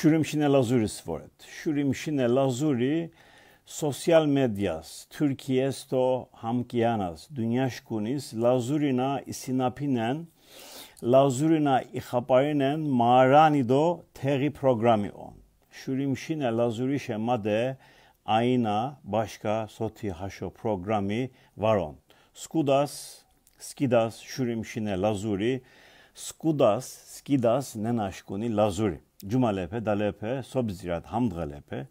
Şürümşine Lazuri svaret. Şürümşine Lazuri sosyal medyas, Türkiye sto hamkiyanas, dünyaşkunis, Lazurina isinapinen, Lazurina ihaparinen maranido teri programi on. Şürümşine Lazuri şemade aina başka soti haşo programi on. Skudas, skidas, şürümşine Lazuri, skudas, skidas, nenaşkuni Lazuri. Cumalepe, dalepe, sobzirat, hamdgalepe.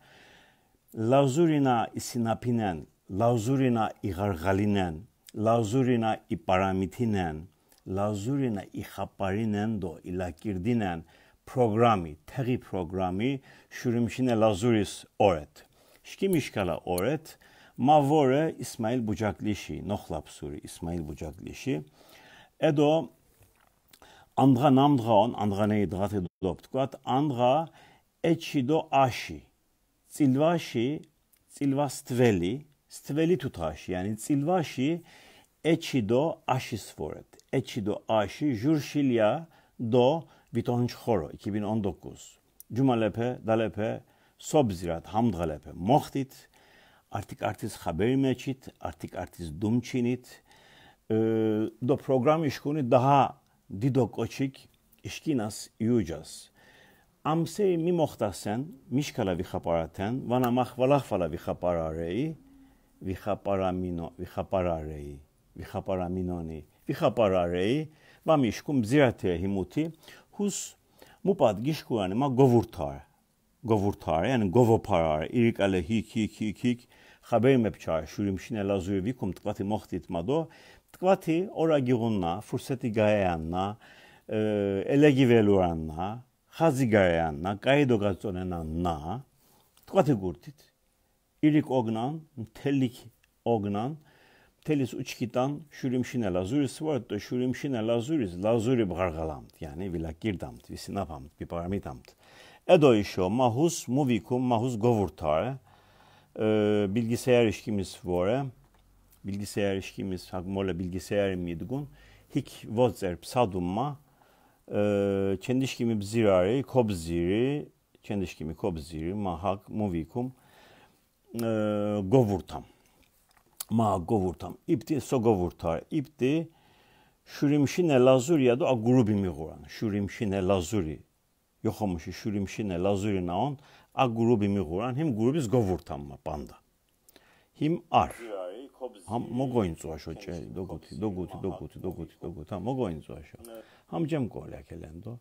Lazurina isinapinen, lazurina igargalinen, lazurina iparamitinen, lazurina ihaparinen do ilakirdinen programi, teri programi şürümşine lazuris oret. Şkimişkala oret, mavore İsmail Bucaklişi, nohlapsuri İsmail Bucaklişi. Edo andra namdra on andra neydrat ვიპოვებ თქვა ანღა ეჩი და აში წილვაში წილვა სტველი სტველი თუ თაში ანი წილვაში ეჩი და აში სვორეთ ეჩი და აში ჟურშილია და ვიტონჩ ხორო 2019 ჯუმალეფე დალეფე სობზირად ჰამდღალეფე მოხდით артикартис хабери мечит артикартис думчинит э до программишкуни да дидо кочик ისკინას იუჯას ამსე მიმოხდასენ მიშკალა ვიხაპარათენ ვანა მახვალახვალა ვიხაპარარეი ვიხაპარამინო ვიხაპარარეი ვიხაპარამინონი ვიხაპარარეი ვამიშკუ მძირათე ჰიმუთი ჰუს მუპად გიშკუანე მა გოვურთარ გოვურთარ ან გოვოპარარ ირიკალე ჰიკ ჰიკ ჰიკ ჰიკ ხაბეიმებჩა შურიმშინე ლაზუი ვიკუმ ტყვათი მოხდით მადო ტყვათი ორაგიღუნა ფურსეტი გაეანა Ee, elegi veluanna, hazigayanna, gaido gazonenanna, tkvati gurtit. Ilik ognan, telik ognan, telis uçkitan şürümşine lazuri da şürümşine lazuriz, lazuri bargalamt, yani vilak girdamt, visinapamt, biparmitamt. Edo işo mahus muvikum mahus govurtare, ee, bilgisayar işkimiz vore, bilgisayar işkimiz, hakmola bilgisayar imyidgun, hik vozerp sadumma, ჩენდიშკიმი ბზირი არის, ხობზირი, ჩენდიშკიმი ხობზირი, მაჰაკ მოვიკუმ. აა გოვურთამ. მაა გოვურთამ. იპტი სო გოვურთარ, იპტი შურიმშინე ლაზურია და აგურუბი მიღურან. შურიმშინე ლაზური. იოხომში შურიმშინე ლაზური ნაონ აგურუბი მიღურან, იმ გურუბის გოვურთამ პანდა. იმ არ. ხობზი ამ მოგოინწვაშო ჭე დოგუთი დოგუთი დოგუთი დოგუთი დოგუთი ამ მოგოინწვაშო ამ ჯემკოლა ქელენდო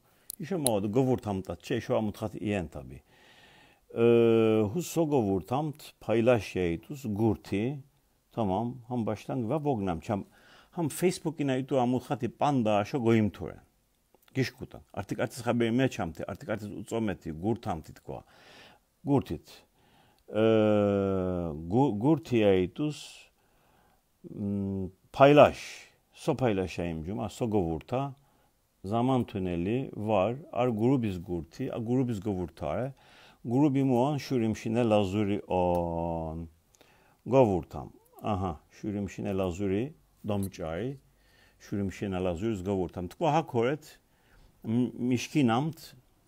ისე მოდ გვურთამთა ჭე შო ამთხათ იენთაბი э хус соговуртамт пайлашейтус гурти тамам хам баштан ва богнам чам хам фейсбукина иту амухати панда шо гоимтуре гишкута арти картис хабе ме чамте арти картис уцомети гуртамти тква гуртит э гуртия итус Hmm, paylaş. So paylaşayım cuma, so govurta. Zaman tüneli var. Ar grubiz gurti, a grubiz govurtare. Eh? Grubi muan şurimşine lazuri on. Govurtam. Aha, şurimşine lazuri domçay. Şurimşine lazuri govurtam. Tkva hakoret mişkinamt,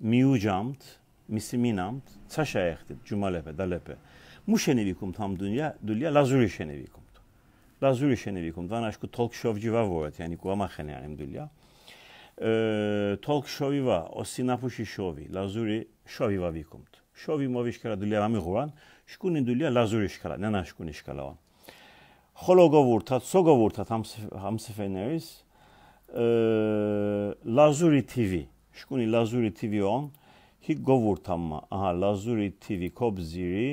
miucamt, misiminamt, çaşa ehtit, cumalepe, dalepe. Mu şenevikum tam dünya, dünya lazuri şenevikum. ლაზური შენი ვიქომ დანაშკუ თოლკშოვი ვავოთ ანი გვამახენ არ იმდულია э თოლკშოვი ვა ოსინაფუში შოვი ლაზური შოვი ვავიქომთ შოვი მოვიშკრა დულია ამიღوان შკუნი დულია ლაზური შკალა ნანაშკუნი შკალა ვა ხოლოგოვურთა სოგოვურთა ამ ამსეფენერის э ლაზური TV შკუნი ლაზური TV on ჰი გოვურთამ აა ლაზური TV ქობზირი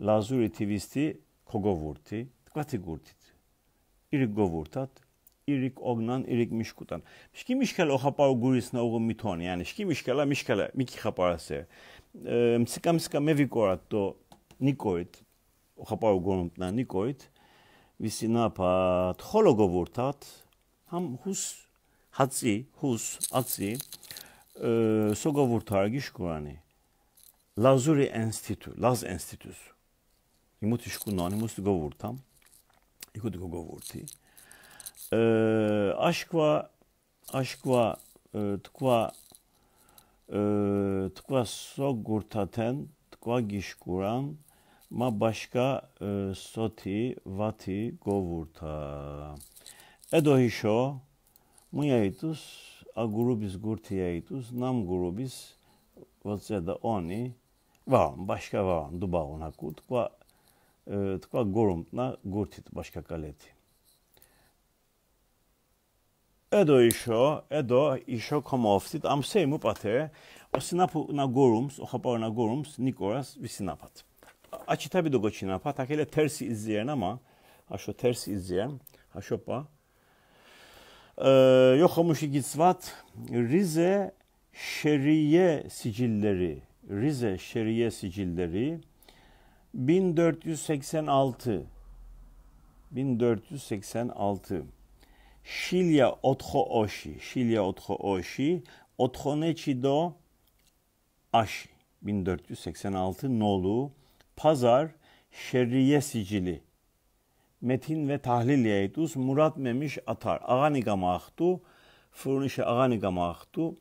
ლაზური TV-სტი ქოგოვურთი თქვათი გურთით irik govurtat, irik ognan, irik mişkutan. Shki mishkela o hapar guris na ogo miton, yani shki mishkela mishkela miki hapar se. Msika msika mevikorat to nikoit, o hapar gonut na nikoit, visinapat holo govurtat, ham hus hatzi, hus, atzi, e, soga vurtar gish Lazuri Enstitü, Laz Enstitüsü. İmut işkunan, imut govurtam. იქოდი გოგოურთი. აა აშკვა აშკვა თქვა э тква согуртатен тква гишкуран ма башка соти вати говурта эдохишо муяйтус агурубис гуртияйтус нам гурубис вотзе да они вам башка вам дубаунакут ква э така горумтна гуртит башка калети. Едо ишо, едо ишо комовтит, ам сей му пате, O синапу на горумс, о хапар на горумс, Никорас ви синапат. Açı tabi de goçina pa, takele tersi izleyen ama, aşo tersi izleyen, aşopa. Ee, yok olmuşu gitsvat, Rize Şeriye sicilleri, Rize Şeriye sicilleri, 1486 1486 Şilya Otxooşi Şilya Otxooşi Otxoneçido Aşi 1486 Nolu Pazar Şerriye Sicili Metin ve Tahlil Yeytus Murat Memiş Atar Aganiga Mahtu Furnişe Aganiga Mahtu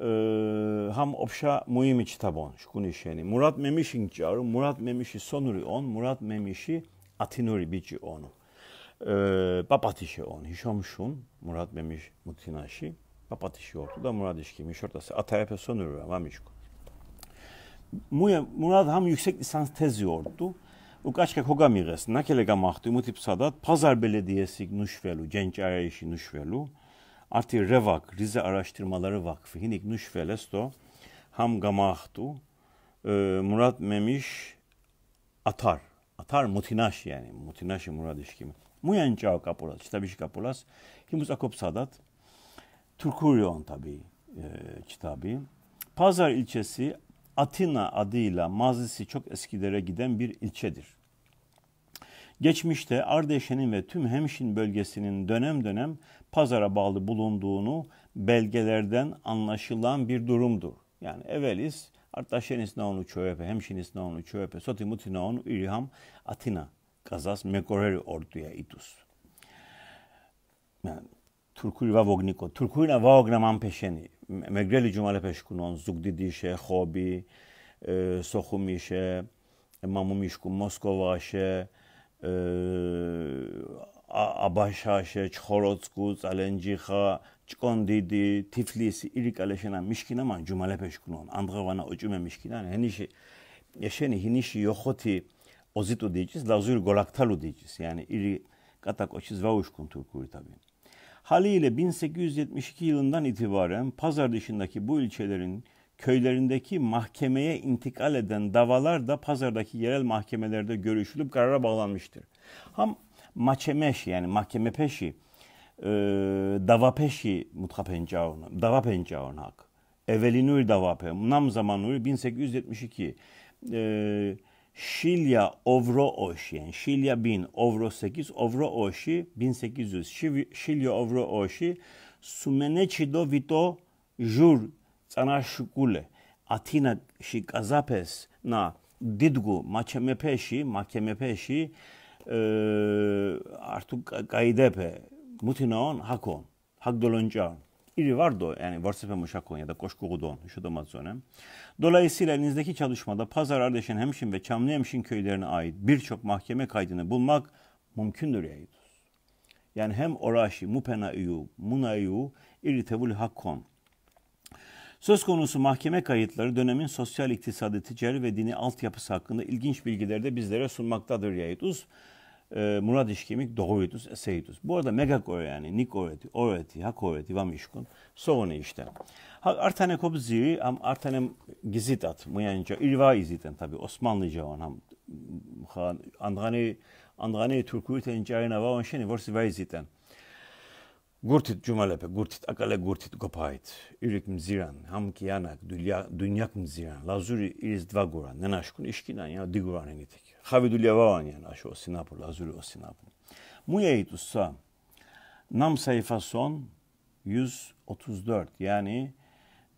ee, ham obsza moimi kitabon şkunişeni. Murat Memiş'in çağrı, Murat Memiş'i sonuri on, Murat Memiş'i atinuri bici onu. Ee, papatişi on, hişom şun, Murat Memiş mutinaşi, papatişi ortu da Murat işki, mişortası atayepe sonuri vamişku. Murat ham yüksek lisans tezi ordu. Ukaçka koga mires, nakele gamahtı, mutip sadat, pazar belediyesi nuşvelu, genç arayışı nuşvelu. Artı Revak, Rize Araştırmaları Vakfı, Hinik Nuş Felesto, Ham Gamahtu, e, Murat Memiş, Atar. Atar Mutinaş yani. Mutinaş Murat işkimi. Muyen çao kapulas, çitabiş şey kapulas. Himus akop sadat. türkuryon tabi çitabi. E, Pazar ilçesi Atina adıyla mazisi çok eskilere giden bir ilçedir geçmişte Ardeşen'in ve tüm Hemşin bölgesinin dönem dönem pazara bağlı bulunduğunu belgelerden anlaşılan bir durumdur. Yani evvelis Artaşenis naonu çöpe, Hemşinis naonu çöpe, Sotimuti naonu ilham Atina, Kazas, Mekoreri orduya itus. Yani Turkuj vavognikot, Turkuj na vavognaman peşeni, Megreli cumale peşkunon, zugdidişe, hobi, e, sohumişe, mişe, mamu Moskovaşe აბაშაშე ჩხოროცკუ წალენჯიხა ჭკონდიდი ტიფლისი ირიკალეშენა მიშკინა მან ჯუმალეფეშ კუნონ ანდღავანა ოჭიმე მიშკინა ენიში ეშენი ჰინიში იოხოთი ოზიტუ დიჭის ლაზურ გოლაქტალუ დიჭის yani iri katakoçiz vavuşkun Türkuri tabii. Haliyle 1872 yılından itibaren pazar dışındaki bu ilçelerin köylerindeki mahkemeye intikal eden davalar da pazardaki yerel mahkemelerde görüşülüp karara bağlanmıştır. Ham maçemeş yani mahkeme peşi e, dava peşi mutka pencağına dava pencağına hak. Evelinül dava nam zamanul 1872 e, Şilya Ovro Oşi yani Şilya bin Ovro 8 Ovro Oşi 1800 Şilya Ovro Oşi Sumeneçido Vito Jur Цана шукуле, Атина ши казапес на դիդգու մաչեմեփեշի, մաչեմեփեշի արտու կայդեպե մուտինոն հակոն, հակդոլոնջան։ İri var da yani Varsepe Muşakon ya da Koşkuğudon şu Damazyonu. Dolayısıyla elinizdeki çalışmada Pazar Ardeşen Hemşin ve Çamlı Hemşin köylerine ait birçok mahkeme kaydını bulmak mümkündür yayıdır. Yani hem Oraşi, Mupena Iyu, Muna Iyu, iri Tevul Hakkon Söz konusu mahkeme kayıtları dönemin sosyal, iktisadi, ticari ve dini altyapısı hakkında ilginç bilgileri de bizlere sunmaktadır Yaitus. Ee, Murad İşkemik doğuyduz, Eseydus. Bu arada Megakor yani Nik Oreti, Oreti, Hak Oreti, Vam İşkun. Sovone işte. Artane Kobziri am Artane Gizit at. Muyanca İlva İzit'en tabi Osmanlıca on ham. Andgani Andgani Türküyten Carina Vavanşeni Vorsi Vayzit'en. Gurtit cumalepe, gurtit akale gurtit gopait. Ürik mziran, hamki yanak, dünya dünyak mziran. Lazuri iriz dva guran, nenaşkun işkinan ya diguran hengitek. Havi dülya vavan yani aşı o sinapur, lazuri o sinapur. Muyayit usta, nam sayfa son 134 yani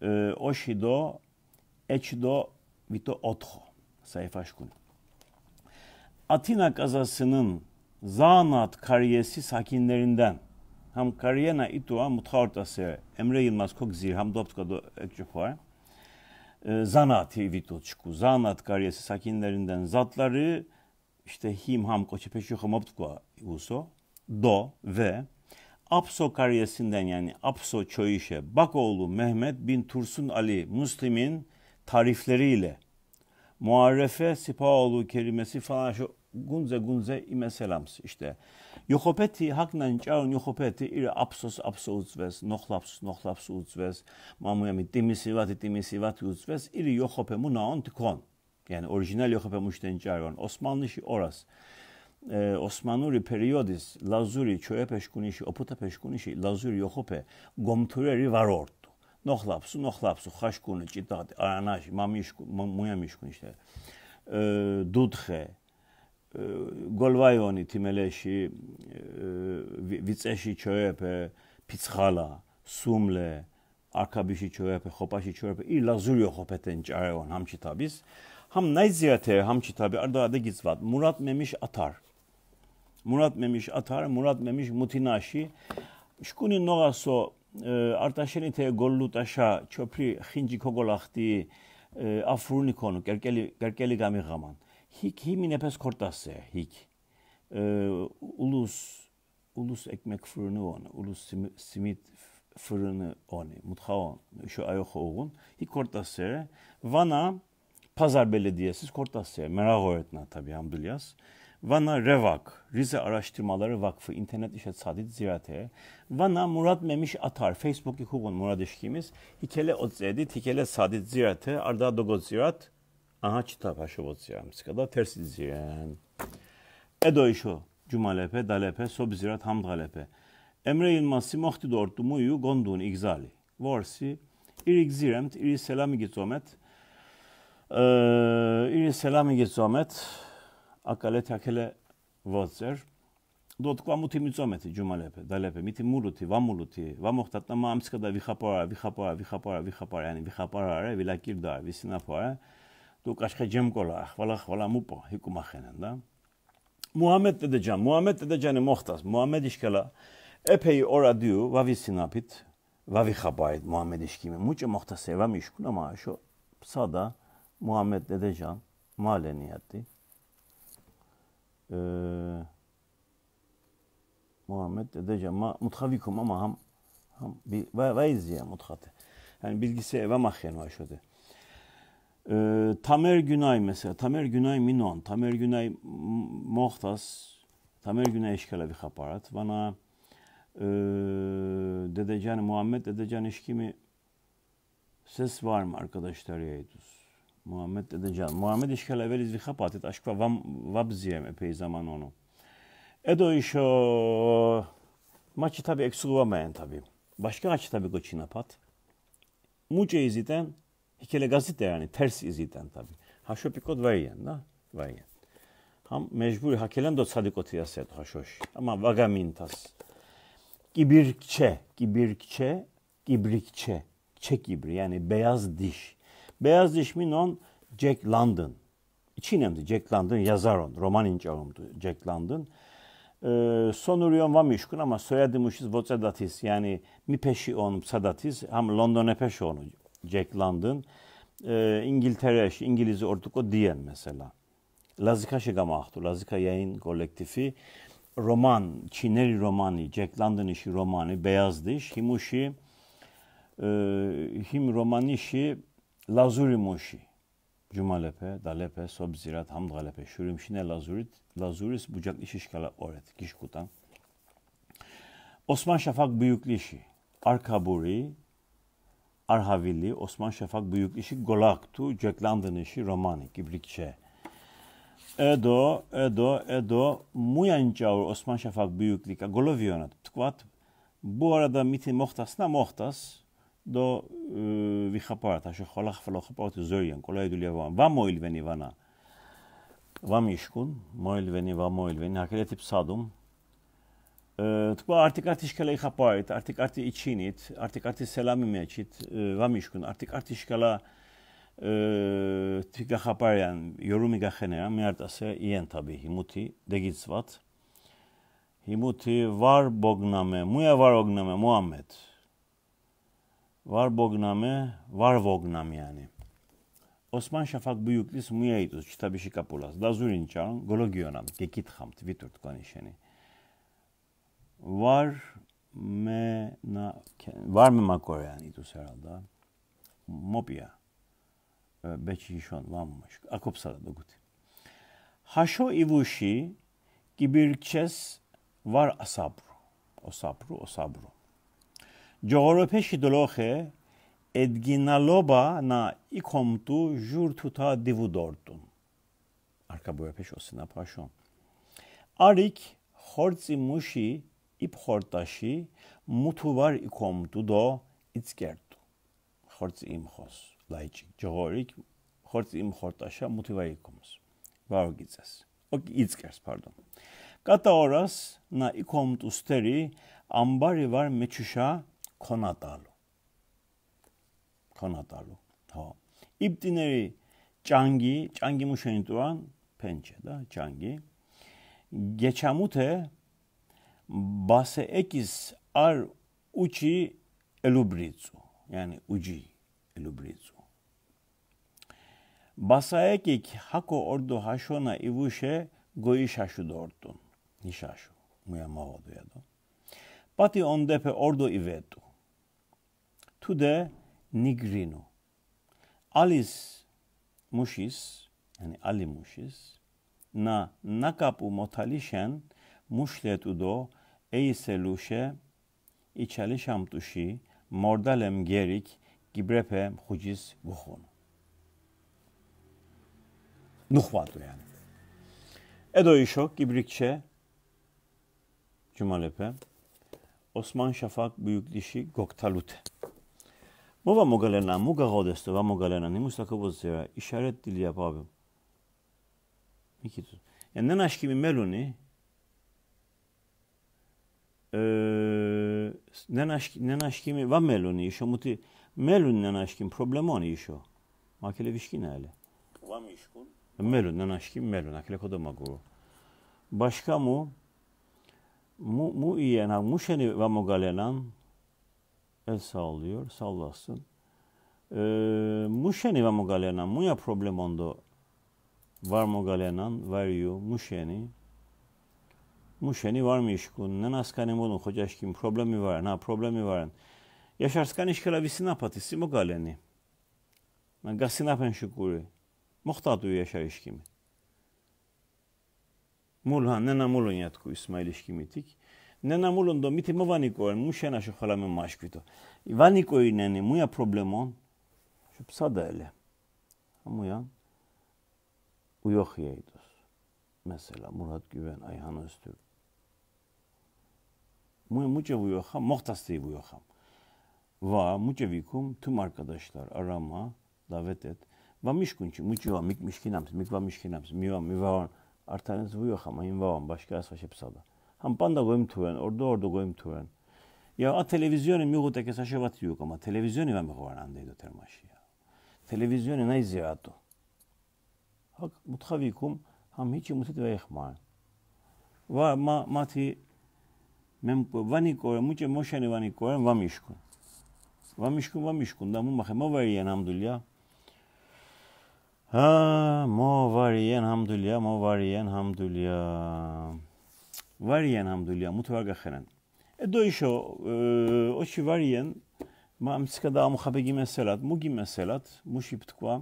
e, oşido eçido vito otho sayfa şkun. Atina kazasının Zanat kariyesi sakinlerinden ham kariyena na itua muthaurt ase Emre Yılmaz Kokzir ham doptka do ekçuhar. Ee, Zanat vito çıku. Zanat kariyesi sakinlerinden zatları işte him ham koçe peşuha moptkua uso do ve Apso kariyesinden yani Apso Çoyişe Bakoğlu Mehmet bin Tursun Ali Müslim'in tarifleriyle Muarrefe Sipahoğlu kelimesi falan şu gunze gunze ime selams işte. იუხოფეთი ჰაკნან ჭაო იუხოფეთი ირ აფსოს აფსოუძვეს ნოხლაფს ნოხლაფს უძვეს მამუემი ტიმისივათი ტიმისივათი უძვეს ირ იუხოფე მუნაონ თქონ يعني ორიგინალი იუხოფე მუშტენ ჭარონ ოსმალნიში ორას ოსმანური პერიოდის ლაზური ჩოეფეშკუნიში ოფუთაფეშკუნიში ლაზური იუხოფე გომთურერი ვარორ ნოხლაფს ნოხლაფს ხაშკუნი ჭიტად არანაში მამიშკუ მუემიშკუნიში ა დუთხე გოლვაიონი თიმელეში ვიწეში ჩოეფე ფიცხალა სუმლე აკაბიში ჩოეფე ხოპაში ჩოეფე ი ლაზულიო ხოპეთენ ჭარეონ ამჩიტაბის ამ ნაიზიათე ამჩიტაბი არ დაადე გიცვათ მურად მემიშ ათარ მურად მემიშ ათარ მურად მემიშ მუთინაში შკუნი ნოღასო არტაშენითე გოლუტაშა ჩოფრი ხინჯი ქოგოლახტი აფრუნიკონ კერკელი კერკელი გამიღამან Hic himine pes kortasse hic. Ee, ulus ulus ekmek fırını on, ulus simit fırını on, mutfağı on, şu ayoku oğun. Hic kortasse vana Pazar Belediyesi Kortasya, merak Öğretmen tabi Hamdulyas. Vana Revak, Rize Araştırmaları Vakfı, internet işe Sadit Ziyate. Vana Murat Memiş Atar, Facebook'ı Hukukun Murat İşkimiz. Hikele Otzedi, Tikele Sadit Ziyate, Arda Dogot Zirat, აჩთა ფაშობოცია მსკადა თერსი ძიან ედო ისო ჯუმალეფე დალეფე სობზირათ ამდღალეფე ემრე ილმა სიმოხტი დორტუ მუიუ გონდუნ იგზალი ვორსი ირი გზირემთ ირი სელამი გიწომეთ ირი სელამი გიწომეთ აკალე თაკელე ვოცერ დო თქვა მუთი მიწომეთ ჯუმალეფე დალეფე მითი მულუთი ვამულუთი ვამოხტატნა მამსკადა ვიხაპარა ვიხაპარა ვიხაპარა ვიხაპარა ანი ვიხაპარა რე ვილაკირდა ვისინაფარა تو کاش که جم کلا خوالا خوالا موبا هیکو ما خنند دام محمد تد جام محمد تد جانی مختص محمدش کلا اپی اورا دیو و وی سینابیت و وی خبایت محمدش کیم مچ مختصه و میشکن اما شو ساده محمد تد جام مال نیاتی محمد تد جام متخوی کم اما هم هم بی وای زیم متخته هنی بیگی سه و ما خنوا شده E, Tamer Günay mesela. Tamer Günay Minon. Tamer Günay Mohtas. Tamer Günay eşkale bir kaparat. Bana e, Dedecan Muhammed Dedecan eşkimi ses var mı arkadaşlar yayduz? Muhammed Dedecan. Muhammed eşkale evvel izvi kapatit. Aşkva vam, vabziyem epey zaman onu. Edo işo maçı tabi eksik olmayan tabi. Başka maçı tabi goçinapat. Muce iziten ikili gazete yani ters iziden tabi. Haşopikot vayen da vayen. Ham mecbur hakelen do sadikot yaset haşoş. Ama vagamintas. Gibirkçe, gibirkçe, gibrikçe. Çek gibri yani beyaz diş. Beyaz diş mi non Jack London. İçinemdi Jack London yazar on. Roman alımdı Jack London. Ee, sonurion va mişkun ama soyadımuşiz votsadatis yani mi peşi onum sadatis ham London'e peşi onu Jack London. E, İngiltere, İngilizi ortako diyen mesela. Lazika şegamahtu, Lazika yayın kolektifi roman, Çineli romani, Jack London işi romani, beyaz diş, himuşi, e, him roman işi, lazuri muşi. Cumalepe, dalepe, sobzirat, hamdgalepe, şürümşine lazurit, lazuris bucak işi şkala oret, kişkutan. Osman Şafak büyüklişi. arkaburi, Arhavilli, Osman Şafak Büyükleşi, Golaktu, Jack London London'ışı, Romanik, İbrikçe. Edo, Edo, Edo, Muyancaur, Osman Şafak büyüklik. Golovionat, Tkvat. Bu arada miti mohtasına mohtas, do e, vihaparta, şu kolak falokapartı zöryen, kolay dülyevan, vamo ilveni vana. Vam işkun, mo ilveni, vamo ilveni, hakiletip sadum, თქვა артикартишкала ихапает артикарти ичинит артикарти селами мечит вамишкун артикартишкала э тига хапаян йоруми гахенеа миартасе иентаби химути дегицват химути вар богнаме муя вар огнаме муамет вар богнаме вар вогнамяни осман шафак буюклис муяйтус читабиши капулас дазуринчан гологионам гекитхам твитур ткани шени э Var Var mı na? makor yani? varmamakorianitus herhalde. Mobia. Ee, Beçişonlanmış. Akopsarada guti. Haşo ivushi gibirçes var asabru. O sabru, o sabru. Coğropeşi dolohe edginaloba na ikomtu jurtuta tuta divudordun. Arka bu öpeş o sinapaşon. Arik hortzimuşi იფხორტაში მუთუ ვარ იქომდუ და იცკერტუ ხორც იმხოს ლაიჭი ჯორიკ ხორც იმხორტაშა მუთუ ვარ იქომს ვაგიცას ოკი იცკერს პარდონ კატაორას ნა იქომდუ სტერი ამბარი ვარ მეჩუშა კონატალო კონატალო ხო იბტინერი ჭანგი ჭანგი მუშენიტუან ფენჩე და ჭანგი გეჩამუთე base ekis ar uci elubrizu. Yani uci elubrizu. Basa ekik hako ordu haşona ivuşe goiş haşu dordun. Nişaşu. Muyamava duyadu. Pati on depe ordu ivetu. Tude nigrinu. Alis muşis, yani ali muşis, na nakapu motalişen Muşlet udo ei selushe içali şamtuşi mordalem gerik gibrepe hucis vuhun. Nuhvadu yani. Edo işok gibrikçe cumalepe Osman Şafak büyük dişi Goktalute. Muva mugalena muga godesto va mugalena ni mustaka vozera işaret dili yap abim. Miki tut. Enden aşkı meluni ne nashkimi va melun isho muti melun në nashkim problemoni isho ma kele vishkin hele va mishkun melun në nashkim melun akele kodoma guru başka mu mu mu iyena mu şeni ve mu galenan el sallıyor sallasın ee, mu şeni ve mu galenan mu ya problemondo var mu galenan var yu mu şeni mušeni varmijšku, na nas ka ne mogu kim, problemi var, ne problemi var. varan. Yaşarskan işkala visi napati, simo galeni. ne gasi napen şükuri. Muhtatu yaşar işkimi. Mulhan, ne namulun yatku İsmail işkimitik. Ne namulun do miti mu vanikoen, muşena şu halame maşkvito. Vanikoineni, muya problemon, şu psa da ele. Muya, uyok yeydus. Mesela Murat Güven, Ayhan Öztürk, mu muça vuyoham, muhtastayı vuyoham. Va muça vikum tüm arkadaşlar arama, davet et. Va mişkunçi, muça mik mişkinamsi, mik va mişkinamsi, miva mivaon. Artanız vuyoham, ayın vaon, başka asfaş şey hepsada. Ham panda goyim tuven, orada orada goyim tuven. Ya a televizyonu mi gota kesa şevat yok ama televizyonu va mi govanandaydı termaşı ya. Televizyonu ne ziyadu. Hak muthavikum ham hiç mutit ve ihman. Va ma mati მე ვანიკოე მუჭე მოშენე ვანიკოე ვამიშკუ ვამიშკუ ვამიშკუ და მომახე მოვარია ნამდვილია ა მოვარია ნამდვილია მოვარია ნამდვილია ვარია ნამდვილია მუთ ვარ გახერან ედო ისო ოში ვარიან მამცკა და ამხაბი მესელად მუგი მესელად მუში ფთქვა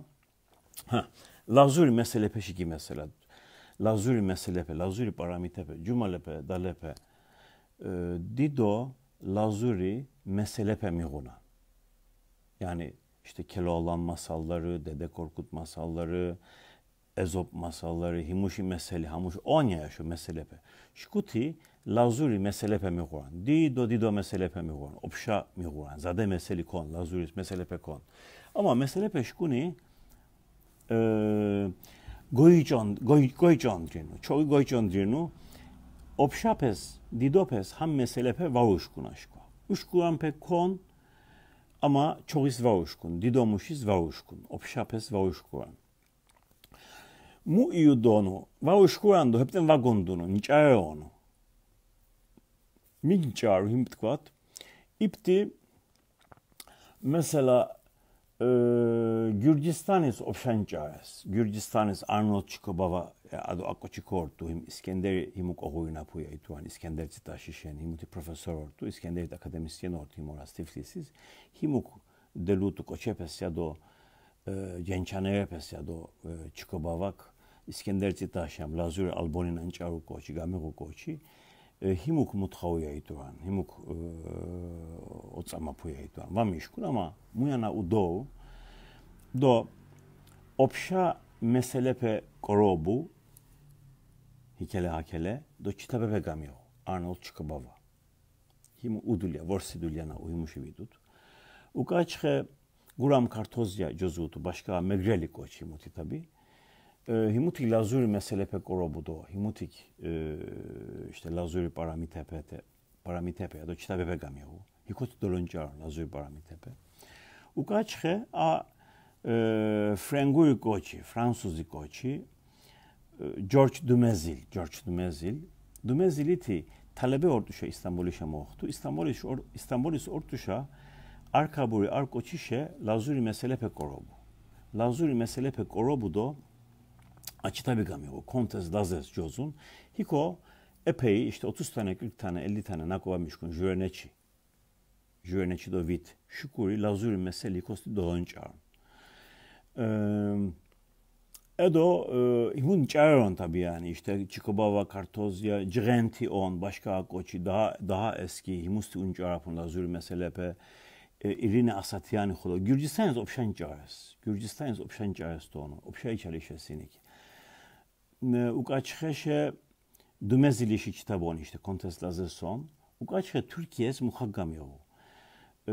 ჰა ლაზური მესელეფეში გიმესელად ლაზური მესელეფე ლაზური პარამიტები ჯუმალეფე დალეფე Ee, dido lazuri meselepe miguna. Yani işte Keloğlan masalları, Dede Korkut masalları, Ezop masalları, himuşi mesele, Hamuş, Onya şu meselepe. Şkuti lazuri meselepe miguran. Dido dido meselepe miguran. Opşa miguran. Zade meseli kon. Lazuri meselepe kon. Ama meselepe şkuni e, ee, goyicondrinu. Çok goyicondrinu. Opşapes, didopes ham meselepe vauşkun aşko. Uşkuan pe kon ama çoğis vauşkun, didomuşis vauşkun, opşapes vauşkuan. Mu iu donu, vauşkuan do hepten vagondunu, niçae onu. Minçaru himtkuat. İpti mesela e, Gürcistanis obşançaes, Gürcistanis Arnold Çiko Eh, Adı ako čikortu, him Iskender himuk ohuina puja ituan, Iskender cita šešen, himuk Profesör ortu, İskender akademisyen ortu, him oras tiflisiz, himuk delutu kočepes jado eh, gençanepes jado čikobavak, eh, İskender Citaşem, Lazur Albonin Ançaru Koçi, Gamiru Koçi, himuk mutxauya ituan, himuk otsamapuya ituan. Vam işkun ama muyana udo, do opşa meselepe korobu, hikele hakele do kitabe begamio Arnold Çukubova. Himu udulya, vorsi dulyana uymuş vidut. Ukaçhe guram kartozya cozutu başka megrelik oçi muti tabi. E, ee, himutik lazuri mesele pek orobudo. Himutik e, işte lazuri paramitepete paramitepe ya da kitabe begamio. Hikot doloncar lazuri paramitepe. Ukaçhe a e, frenguri koçi, Fransuzlik koçi George Dumezil, George Dumezil, Dumeziliti talebe orduşa İstanbul'uşa mohtu. İstanbul'uş or, İstanbul'us orduşa arka buri ark oçişe lazuri mesele pek orobu. Lazuri mesele pek orobu da açıta bir gami o. Kontes lazes cozun. Hiko epey işte 30 tane 40 tane 50 tane nakova müşkün jörneçi. Jörneçi do vit. Şukuri lazuri mesele kosti doğunç arn. Edo e, hun çağıran tabii yani işte Çikobava, Kartozya, Cirenti on başka koçu daha daha eski himusti un çağırapunla zür meselepe e, irine asatyani holo. Gürcistan iz opşan çağırız. Gürcistan iz opşan çağırız da onu. Opşa içerişesinik. E, Ukaçheşe dümezilişi kitabı on işte kontes lazı son. Ukaçhe Türkiye'z muhakkam yavu. E,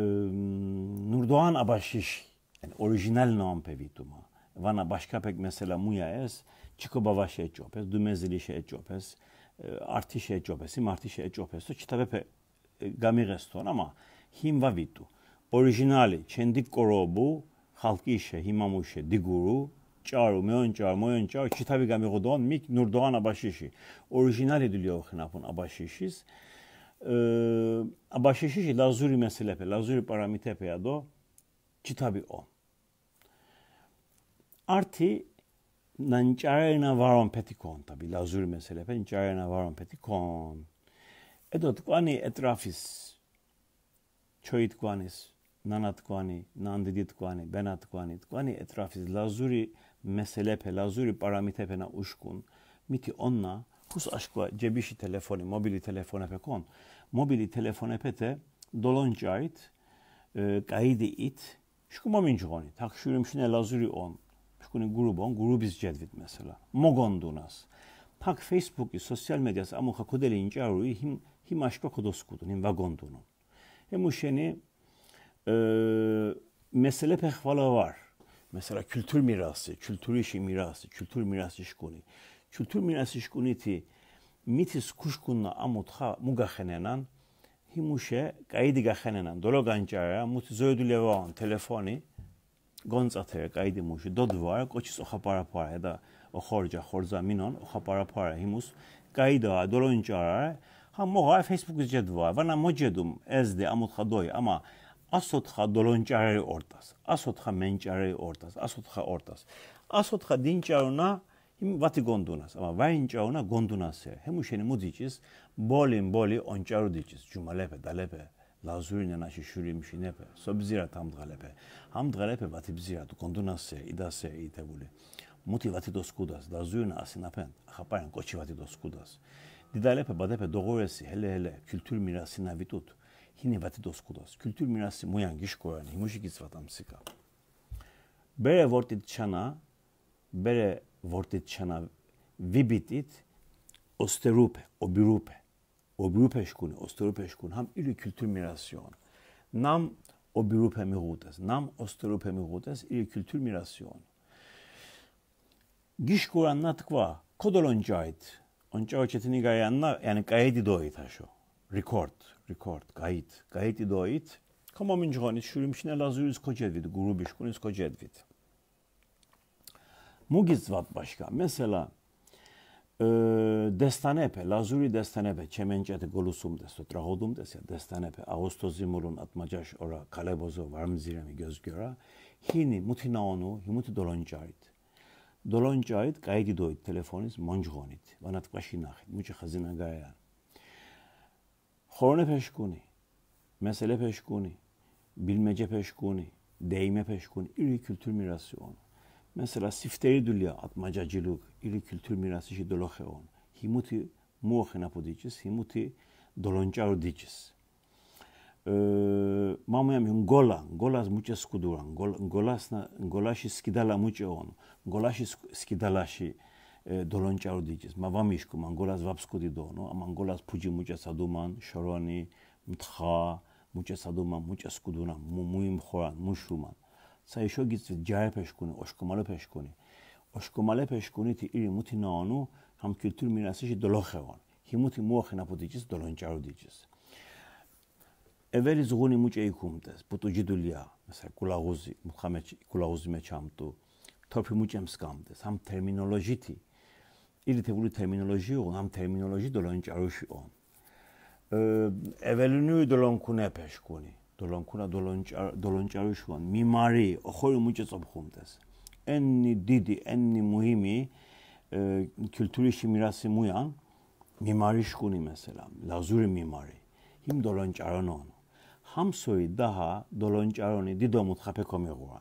Nurdoğan Abaşiş yani orijinal nam pevituma vana başka pek mesela muja es, qikobava she e qopes, dymezili she e qopes, arti she e qopesi, marti she e qopesu, qita gami reston ama him vavitu. Orijinali çendik korobu halkı işe, himamuşe, diguru, çağır, meyon çağır, meyon çağır, çitabi gami gudon, mik nurdoğan abaşişi. Orijinal diliyor, hınapın abaşişiz. E, lazuri meselepe, lazuri paramitepe ya do, çitabi on arti non c'erano varon petikon tabi lazur mesele ben c'erano varon petikon edo tkwani etrafis çoy tkwanis nana tkwani nandidi tkwani bena tkwani tkwani etrafis lazuri meselepe lazuri paramitepena uşkun miti onna kus aşkva cebişi telefoni mobili telefone pe kon mobili telefone pe te ait e, gaydi it şkuma minçu oni takşurum şimdi lazuri on şunun گروبان گروبی جدید مثلا مگان دوناس پاک فیسبوکی سوسیال مدیاس اما کدل اینجا روی هم هم اشکا کدوس کدون هم وگان دونون hem e, mesele pek vala var. Mesela kültür mirası, kültür işi mirası, kültür mirası şkuni. Kültür mirası şkuniti mitis kuşkunla amutha mugahenenan himuşe gaydi gahenenan dologancara mutizödü levan telefoni გონცათე კაიდი მუში დოდვა კოჩი სოხაპარაფარა და ხორჯა ხორზა მინონ ხაპარაფარა იმუს კაიდა დოლონჭარა ხა მოა ფეისბუქის ჯედვა ვანა მოჯედუმ ეს დე ამოთხადოი ამა 104 დოლონჭარი ორტას 104 მენჭარი ორტას 104 ორტას 104 დინჭარונה იმ ვათი გონდუნას ამა ვაინჭარונה გონდუნასე ჰემუშენი მუძიჭის ბოლიმ ბოლი ონჭარუ დიჭის ჯუმალეფე დალეფე ლაზურინანაში შური მშინებე სობზირად ამდღალებე ამდღალებე ბათი ბზირად გონდუნასე იდასე იტებული მუთი ვათი დოსკუდას დაზუინა ასინაფენ ხაპაენ კოჩი ვათი დოსკუდას დიდალებე ბადებე დოღურესი ჰელე ჰელე კულტურ მირასინა ვიტუთ ჰინე ვათი დოსკუდას კულტურ მირასი მუიან გიშკოენ იმუში გიცვათ ამსიკა ბერე ვორტით ჩანა ბერე ვორტით ჩანა ვიბიტით ოსტერუპე ობირუპე obyrupeshkun, ham haben kültür mirasyon. Nam obyrupemihudes, nam osterupemihudes ihre Kulturmigration. Gishkur annatkva, kodolonjait, onca çetini gayanna, yani gayedi doyit haşo. Rekord, rekord, gayet, gayeti doit. Kama minçhonit, şürümşine lazuriz kocedvid, grubişkunis kocedvid. Mugiz vat başka. Mesela դեստանեպ է, լազուրի դեստանեպ է, չեմ ինչ այդ գոլուսում դես, տրահոդում դես, դեստանեպ է, ավոստոզի մուրուն ատմաջաշ օրա, կալեբոզով արմզիրեմի գözգյուրա, հինի մութինաոնու, հիմութի դոլոնջարիտ, դոլոնջարիտ կայդի դոյտ տելեվոնից մոնջղոնիտ, վանատկվաշի նախիտ, մուջը խզինագայա, խորոնը պեշկունի, mesele peşkuni, bilmece peşkuni, değme peşkuni, iri kültür mirası onu. мысала сифтеидуля от маджаджилу или культурмирасы жидолохеон химути мохна подичис химути долончаро дичис э мамям гола голас муче скудуран гол голас на голаши скидала мучеон голаши скидалаши долончаро дичис ма вамишку ман голас вапскуди доно а ман голас пуджи муче садуман шорони мтха муче садуман муче скудуна му муим хоран мушуман საიშო გიცვით ჯაეფეშკუნი ოშკომალეფეშკუნი ოშკომალეფეშკუნი თი ირი მუთი ნაანუ ამ კულტურ მინასეში დოლოხევან ჰიმუთი მოახენა პუტიჩის დოლონჭარო დიჩის ევერი ზღუნი მუჭე იკუმდეს პუტუჯიდულია მასა კულაღუზი მუხამეთ კულაღუზი მეჩამტუ თოფი მუჭემს გამდეს ამ ტერმინოლოჟიტი ირი თეგული ტერმინოლოჟი ო ამ ტერმინოლოჟი დოლონჭაროში ო ეველინუ დოლონკუნე პეშკუნი დოლონკუნა დოლონჭარ დოლონჭარიშვან მიმარი ხოლო მუჭეწობ ხუმდეს ენი დიდი ენი მუჰიმი კულტურიში მირასი მუიან მიმარი შქუნი მასალა ლაზური მიმარი იმ დოლონჭარონონ ჰამსოი დაა დოლონჭარონი დიდო მუთხაფე კომიღვა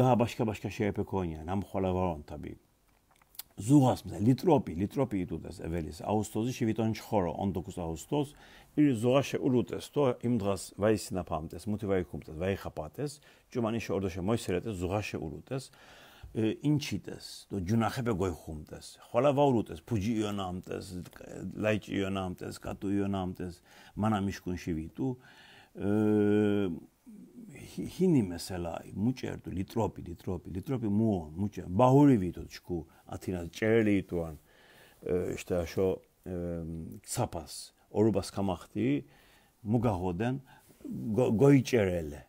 და ბაშკა ბაშკა შეეპე კონია ნამხოლა ვარონ თაბი ზუღასმზე ლიტროპი ლიტროპი იტუდეს ველის აუსტოზი შევიტონ ჩხორო ონდოკუს აუსტოს ირი ზოა შეულუტეს თო იმ დღას ვაისინა პამდეს მუთი ვაიკუმდეს ვაიხაპატეს ჯუმანი შორდოშე მოისერეთეს ზუღა შეულუტეს ინჩიტეს თო ჯუნახებე გოიხუმდეს ხოლა ვაულუტეს ფუჯიონამტეს ლაიჩიონამტეს კატუიონამტეს მანამიშკუნში ვიტუ ჰინი მესალაი მუჭერდ ლიტროპი ლიტროპი ლიტროპი მუო მუჭა ბაური ვიტო ჩკუ ათინას ჭერლი იტუან შტაშო ცაფას ორუბას გამახდი მუგაღოდენ გოიჭერელე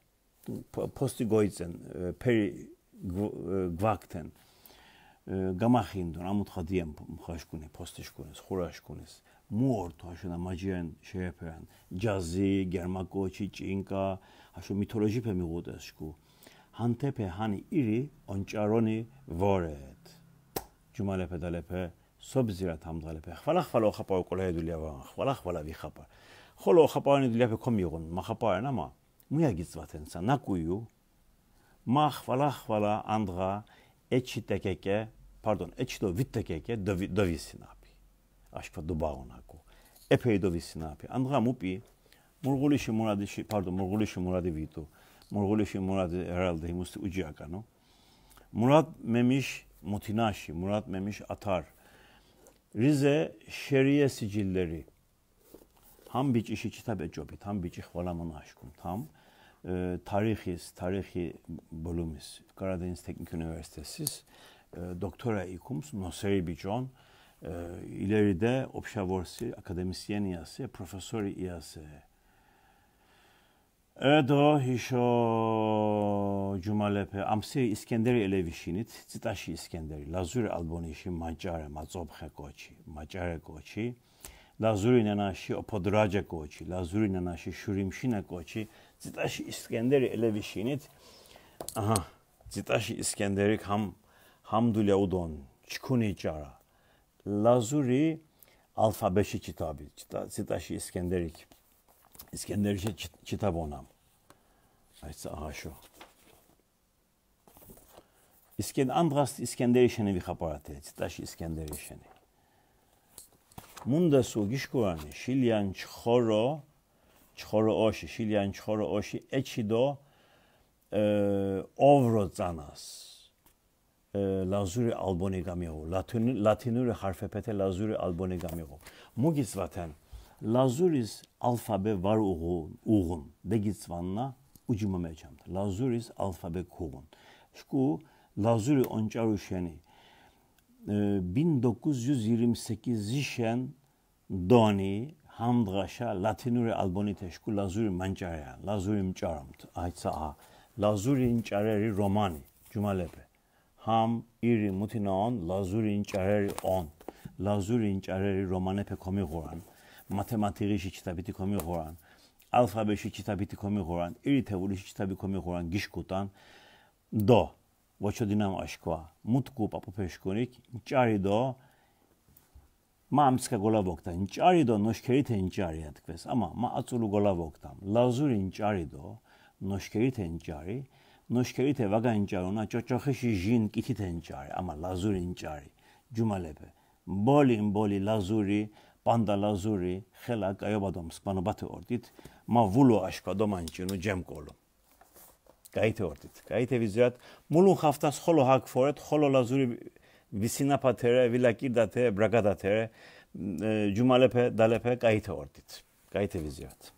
პოსტი გოიცენ ფერი გვაქტენ გამახინდონ ამოთხადიან მხაშკუნე პოსტიშკუნე ხურაშკუნე მოორთო აშენ ამაჯიან შეეფერან ჯაზი გერმაკოჩი ჭინკა აშო მითოლოგიფე მიღოდეს შკუ ჰანტეფე ჰანი ირი ონჭარონი ვორეთ جمالة بدلبة سب زیرا تام دلبة خلا خلا خپا و کلاه دلیا و خلا خلا وی خپا خلا خپا نی دلیا به کمی گون ما خپا نما میا گیز واتن سا نکویو ما خلا خلا اندغا اچی تککه pardon eçi do vit tekeke dovi dovi sinapi aşkva duba ko. epey dovi sinapi andra mu pi, murgulishi muradişi pardon murgulishi muradi vitu murgulishi muradi herhalde himusti uciyakano. no memiş Mutinaşi, Murat Memiş Atar, Rize Şeriye Sicilleri, tam bir işi kitap ecobi, tam bir ihvalamın aşkım, tam e, tarihiz, tarihi bölümümüz Karadeniz Teknik Üniversitesi e, doktora ikums, noseri bicon, e, ileride obşavorsi, akademisyen iyası, profesör iyası, ედო ისო ჯუმალეფე ამსი ისკენდერი ელევიშინით ციტაში ისკენდერი ლაზური ალბონიში მაჭარა მაწობხე კოჩი მაჭარა კოჩი ლაზური ნანაში ოპოდრაჯე კოჩი ლაზური ნანაში შურიმშინა კოჩი ციტაში ისკენდერი ელევიშინით აჰა ციტაში ისკენდერი ხამ ჰამდულია უდონ ჩქუნი ჭარა ლაზური ალფაბეში ჩიტაბი ციტაში ისკენდერი კი ისკენდერში ჩიტაბონამ აი წაღაშო ისკენ ანდრას ისკენდერიშენი ვიხაპარათე ციტაში ისკენდერიშენი მუნდა სუ გიშკოანი შილიან ჩხორო ჩხორო ოში შილიან ჩხორო ოში ეჩიდო ოვრო ზანას ლაზური ალბონი გამიო ლათინური ხარფეფეთე ლაზური ალბონი გამიო მოგიცვათან Lazuris alfabe var uğun, uğun. De gitzvanla ucuma mecamdır. Lazuris alfabe kuğun. Şu Lazuri oncaru şeni. 1928 ee, şen doni hamdraşa latinuri alboni teşku lazuri mancarya. Lazuri mçaramt. Aytsa a. Lazuri mçareri romani. Cumalepe. Ham iri mutinaon lazuri mçareri on. Lazuri mçareri romane pe komi guran. მათემატიკი შეჩიტაბიტი კომიღორან ალფაბე შეჩიტაბიტი კომიღორან ირითეული შეჩიტაბი კომიღორან გიშკუტან დო ვაჩოდინამ აშკვა მუტკუ პაპოფეშკონი ჭარიდო მამცკა გოლავოქტა ნჭარიდო ნოშკერით ნჭარია თქვეს ამა მაწულუ გოლავოქტა ლაზური ნჭარიდო ნოშკერით ნჭარი ნოშკერით ვაგან ნჭარონა ჭოჭოხიში ჟინ კითით ნჭარი ამა ლაზური ნჭარი ჯუმალებე ბოლი ბოლი ლაზური პანდა ლაზური ხელა კაიობადომს პანობათე ორდით მა ვულო აშკა დომანჩინო ჯემკოლო გაიტე ორდით გაიტე ვიზრად მულუ ხაფტას ხოლო ჰაკ ფორეთ ხოლო ლაზური ვისინაფათერე ვილაკირდათე ბრაგადათერე ჯუმალეფე დალეფე გაიტე ორდით გაიტე ვიზრად